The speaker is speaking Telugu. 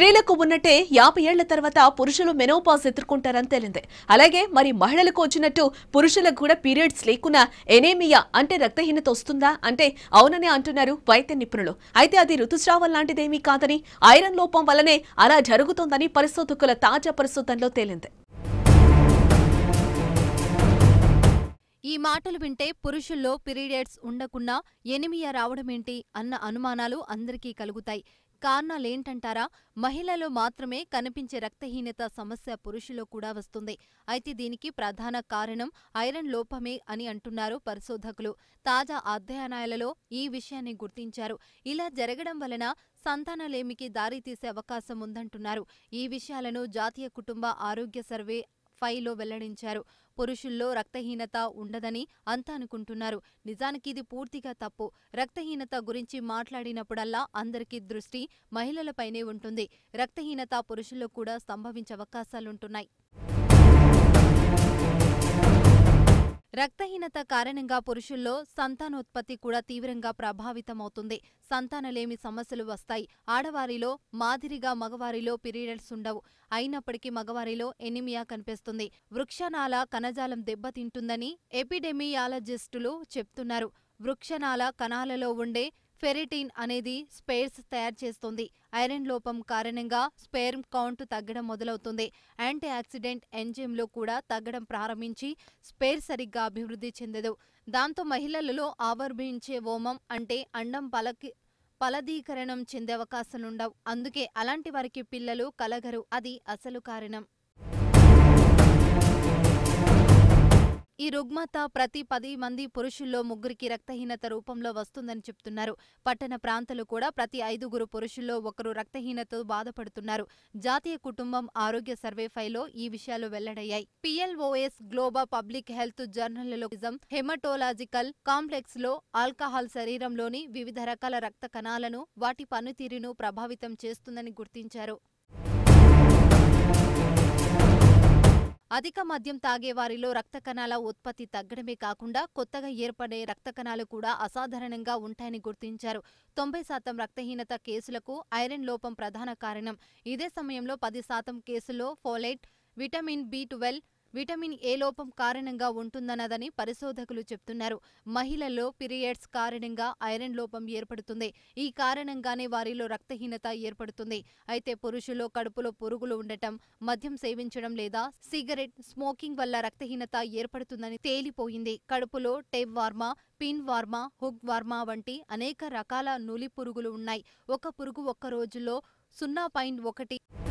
స్త్రీలకు ఉన్నట్టే యాభై ఏళ్ల తర్వాత పురుషులు మెనోపాస్ ఎదుర్కొంటారని తేలింది అలాగే మరి మహిళలకు వచ్చినట్టు పురుషులకు కూడా పీరియడ్స్ లేకున్నా ఎనేమియా అంటే రక్తహీనత వస్తుందా అంటే అవుననే అంటున్నారు వైద్య నిపుణులు అయితే అది ఋతుస్రావం లాంటిదేమీ కాదని ఐరన్ లోపం వల్లనే అలా జరుగుతోందని పరిశోధకుల తాజా పరిశోధనలో తేలింది ఈ మాటలు వింటే పురుషుల్లో పీరియడ్స్ ఉండకున్నా ఎనిమియా రావడమేంటి అన్న అనుమానాలు అందరికీ కలుగుతాయి కారణాలేంటంటారా మహిళలో మాత్రమే కనిపించే రక్తహీనత సమస్య పురుషులో కూడా వస్తుంది అయితే దీనికి ప్రధాన కారణం ఐరన్ లోపమే అని అంటున్నారు పరిశోధకులు తాజా అధ్యయనాలలో ఈ విషయాన్ని గుర్తించారు ఇలా జరగడం వలన సంతానలేమికి దారితీసే అవకాశం ఉందంటున్నారు ఈ విషయాలను జాతీయ కుటుంబ ఆరోగ్య సర్వే ఫైవ్లో వెల్లడించారు పురుషుల్లో రక్తహీనత ఉండదని అంతా అనుకుంటున్నారు నిజానికి ఇది పూర్తిగా తప్పు రక్తహీనత గురించి మాట్లాడినప్పుడల్లా అందరికీ దృష్టి మహిళలపైనే ఉంటుంది రక్తహీనత పురుషుల్లో కూడా సంభవించే అవకాశాలుంటున్నాయి రక్తహీనత కారణంగా పురుషుల్లో సంతానోత్పత్తి కూడా తీవ్రంగా ప్రభావితమవుతుంది సంతానలేమి సమస్యలు వస్తాయి ఆడవారిలో మాదిరిగా మగవారిలో పీరియడ్స్ ఉండవు అయినప్పటికీ మగవారిలో ఎనిమియా కనిపిస్తుంది వృక్షనాల కణజాలం దెబ్బతింటుందని ఎపిడెమియాలజిస్టులు చెప్తున్నారు వృక్షనాల కణాలలో ఉండే ఫెరిటిన్ అనేది స్పేర్స్ తయారు చేస్తుంది ఐరన్ లోపం కారణంగా స్పేర్ కౌంట్ తగ్గడం మొదలవుతుంది యాంటీ ఆక్సిడెంట్ ఎంజైమ్లో కూడా తగ్గడం ప్రారంభించి స్పేర్ సరిగ్గా అభివృద్ధి చెందదు దాంతో మహిళలలో ఆవర్భించే ఓమం అంటే అండం పలకి ఫలదీకరణం చెందే అవకాశాలుండవు అందుకే అలాంటి వారికి పిల్లలు కలగరు అది అసలు కారణం ఈ రుగ్మత ప్రతి పది మంది పురుషుల్లో ముగ్గురికి రక్తహీనత రూపంలో వస్తుందని చెప్తున్నారు పట్టణ ప్రాంతాలు కూడా ప్రతి ఐదుగురు పురుషుల్లో ఒకరు రక్తహీనతతో బాధపడుతున్నారు జాతీయ కుటుంబం ఆరోగ్య సర్వే ఫైలో ఈ విషయాలు వెల్లడయ్యాయి PLOS global public health journalism haematological complex లో ఆల్కహాల్ శరీరంలోని వివిధ రకాల రక్త కణాలను వాటి పనితీరును ప్రభావితం చేస్తుందని గుర్తించారు అధిక మద్యం తాగేవారిలో రక్త కణాల ఉత్పత్తి తగ్గడమే కాకుండా కొత్తగా ఏర్పడే రక్త కణాలు కూడా అసాధారణంగా ఉంటాయని గుర్తించారు తొంభై శాతం రక్తహీనత కేసులకు ఐరన్ లోపం ప్రధాన కారణం ఇదే సమయంలో పది శాతం కేసుల్లో folate vitamin B twelve vitamin A లోపం కారణంగా ఉంటుందన్నదని పరిశోధకులు చెప్తున్నారు మహిళల్లో పిరియడ్స్ కారణంగా ఐరన్ లోపం ఏర్పడుతుంది ఈ కారణంగానే వారిలో రక్తహీనత ఏర్పడుతుంది అయితే పురుషుల్లో కడుపులో పురుగులు ఉండటం మద్యం సేవించడం లేదా సిగరెట్ స్మోకింగ్ వల్ల రక్తహీనత ఏర్పడుతుందని తేలిపోయింది కడుపులో టెబ్ వార్మా పిన్ వార్మా హుగ్ వార్మా వంటి అనేక రకాల నులి పురుగులు ఉన్నాయి ఒక పురుగు ఒక్క రోజులో సున్నా పాయింట్ ఒకటి